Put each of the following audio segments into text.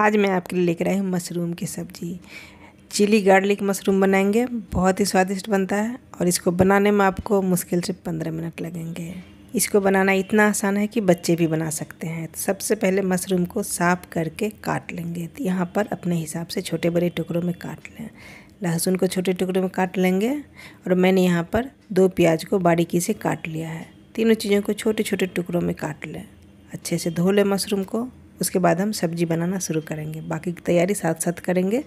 आज मैं आपके लिए लेकर आई हूँ मशरूम की सब्ज़ी चिली गार्लिक मशरूम बनाएंगे बहुत ही स्वादिष्ट बनता है और इसको बनाने में आपको मुश्किल से पंद्रह मिनट लगेंगे इसको बनाना इतना आसान है कि बच्चे भी बना सकते हैं तो सबसे पहले मशरूम को साफ करके काट लेंगे तो यहाँ पर अपने हिसाब से छोटे बड़े टुकड़ों में काट लें लहसुन को छोटे टुकड़ों में काट लेंगे और मैंने यहाँ पर दो प्याज को बारीकी से काट लिया है तीनों चीज़ों को छोटे छोटे टुकड़ों में काट लें अच्छे से धो लें मशरूम को उसके बाद हम सब्जी बनाना शुरू करेंगे बाकी की तैयारी साथ साथ करेंगे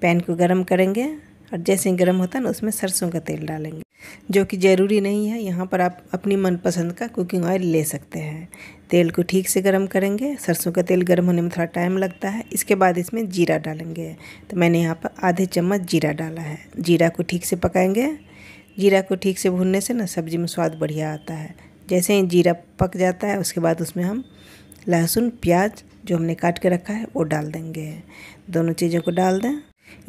पैन को गर्म करेंगे और जैसे ही गर्म होता है ना उसमें सरसों का तेल डालेंगे जो कि ज़रूरी नहीं है यहाँ पर आप अपनी मनपसंद का कुकिंग ऑयल ले सकते हैं तेल को ठीक से गर्म करेंगे सरसों का तेल गर्म होने में थोड़ा टाइम लगता है इसके बाद इसमें जीरा डालेंगे तो मैंने यहाँ पर आधे चम्मच जीरा डाला है जीरा को ठीक से पकाएंगे जीरा को ठीक से भूनने से ना सब्ज़ी में स्वाद बढ़िया आता है जैसे ही जीरा पक जाता है उसके बाद उसमें हम लहसुन प्याज जो हमने काट के रखा है वो डाल देंगे दोनों चीज़ों को डाल दें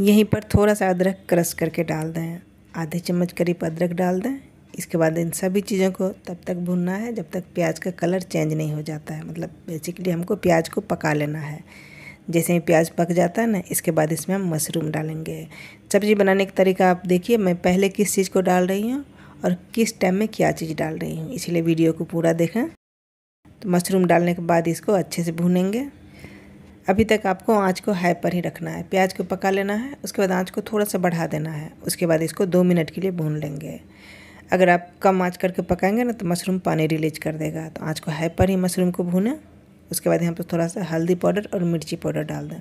यहीं पर थोड़ा सा अदरक क्रश करके डाल दें आधे चम्मच करीब अदरक डाल दें इसके बाद इन सभी चीज़ों को तब तक भूनना है जब तक प्याज का कलर चेंज नहीं हो जाता है मतलब बेसिकली हमको प्याज को पका लेना है जैसे ही प्याज पक जाता है ना इसके बाद इसमें हम मशरूम डालेंगे सब्ज़ी बनाने का तरीका आप देखिए मैं पहले किस चीज़ को डाल रही हूँ और किस टाइम में क्या चीज़ डाल रही हूँ इसलिए वीडियो को पूरा देखें तो मशरूम डालने के बाद इसको अच्छे से भूनेंगे अभी तक आपको आँच को हाई पर ही रखना है प्याज को पका लेना है उसके बाद आँच को थोड़ा सा बढ़ा देना है उसके बाद इसको दो मिनट के लिए भून लेंगे अगर आप कम आँच करके पकाएंगे ना तो मशरूम पानी रिलीज कर देगा तो आँच को हाई पर ही मशरूम को भूनें उसके बाद यहाँ पर थोड़ा सा हल्दी पाउडर और मिर्ची पाउडर डाल दें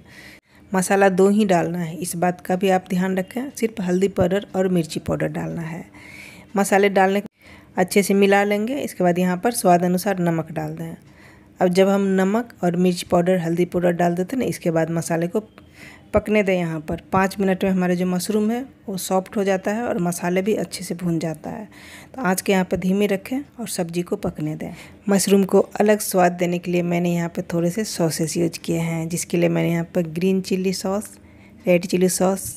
मसाला दो ही डालना है इस बात का भी आप ध्यान रखें सिर्फ हल्दी पाउडर और मिर्ची पाउडर डालना है मसाले डालने अच्छे से मिला लेंगे इसके बाद यहाँ पर स्वाद अनुसार नमक डाल दें अब जब हम नमक और मिर्च पाउडर हल्दी पाउडर डाल देते हैं ना इसके बाद मसाले को पकने दें यहाँ पर पाँच मिनट में हमारे जो मशरूम है वो सॉफ्ट हो जाता है और मसाले भी अच्छे से भून जाता है तो आँच के यहाँ पर धीमे रखें और सब्जी को पकने दें मशरूम को अलग स्वाद देने के लिए मैंने यहाँ पर थोड़े से सॉसेस यूज किए हैं जिसके लिए मैंने यहाँ पर green chilli sauce red chilli sauce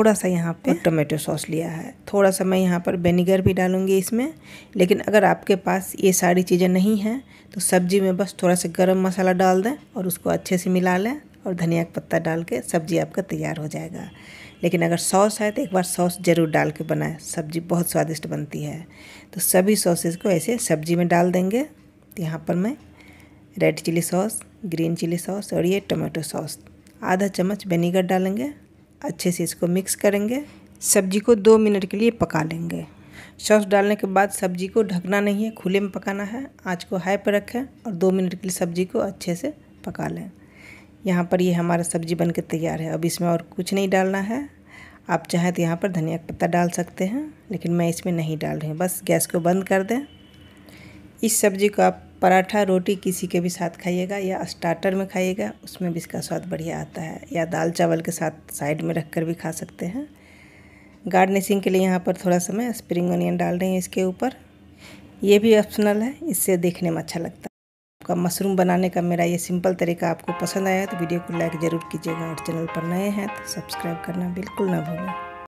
थोड़ा सा यहाँ पे टोमेटो सॉस लिया है थोड़ा सा मैं यहाँ पर विनेगर भी डालूँगी इसमें लेकिन अगर आपके पास ये सारी चीज़ें नहीं हैं तो सब्जी में बस थोड़ा सा गरम मसाला डाल दें और उसको अच्छे से मिला लें और धनिया का पत्ता डाल के सब्जी आपका तैयार हो जाएगा लेकिन अगर सॉस है तो एक बार सॉस ज़रूर डाल के बनाए सब्जी बहुत स्वादिष्ट बनती है तो सभी सॉसेस को ऐसे सब्जी में डाल देंगे तो यहाँ पर मैं red chilli sauce green chilli sauce और ये टोमेटो सॉस आधा चम्मच विनेगर डालेंगे अच्छे से इसको मिक्स करेंगे सब्जी को दो मिनट के लिए पका लेंगे सॉस डालने के बाद सब्जी को ढकना नहीं है खुले में पकाना है आँच को हाई पर रखें और दो मिनट के लिए सब्जी को अच्छे से पका लें यहाँ पर ये हमारा सब्जी बनकर तैयार है अब इसमें और कुछ नहीं डालना है आप चाहें तो यहाँ पर धनिया का पत्ता डाल सकते हैं लेकिन मैं इसमें नहीं डाल रही हूँ बस गैस को बंद कर दें इस सब्ज़ी को आप पराठा रोटी किसी के भी साथ खाइएगा या स्टार्टर में खाइएगा उसमें भी इसका स्वाद बढ़िया आता है या दाल चावल के साथ साइड में रख कर भी खा सकते हैं गार्डनिशिंग के लिए यहाँ पर थोड़ा सा मैं स्प्रिंग ऑनियन डाल रही हूँ इसके ऊपर ये भी ऑप्शनल है इससे देखने में अच्छा लगता है आपका मशरूम बनाने का मेरा ये सिंपल तरीका आपको पसंद आया तो वीडियो को लाइक ज़रूर कीजिएगा और चैनल पर नए हैं तो सब्सक्राइब करना बिल्कुल ना भूलें